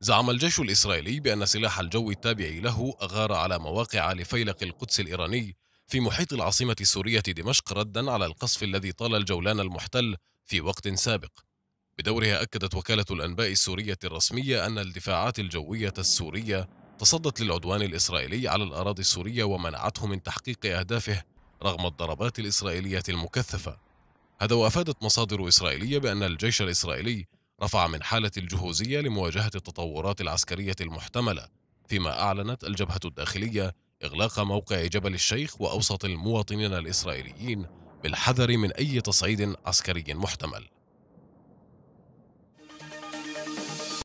زعم الجيش الإسرائيلي بأن سلاح الجو التابع له أغار على مواقع لفيلق القدس الإيراني في محيط العاصمة السورية دمشق ردا على القصف الذي طال الجولان المحتل في وقت سابق بدورها أكدت وكالة الأنباء السورية الرسمية أن الدفاعات الجوية السورية تصدت للعدوان الإسرائيلي على الأراضي السورية ومنعته من تحقيق أهدافه رغم الضربات الإسرائيلية المكثفة هذا وأفادت مصادر إسرائيلية بأن الجيش الإسرائيلي رفع من حالة الجهوزية لمواجهة التطورات العسكرية المحتملة فيما أعلنت الجبهة الداخلية إغلاق موقع جبل الشيخ وأوسط المواطنين الإسرائيليين بالحذر من أي تصعيد عسكري محتمل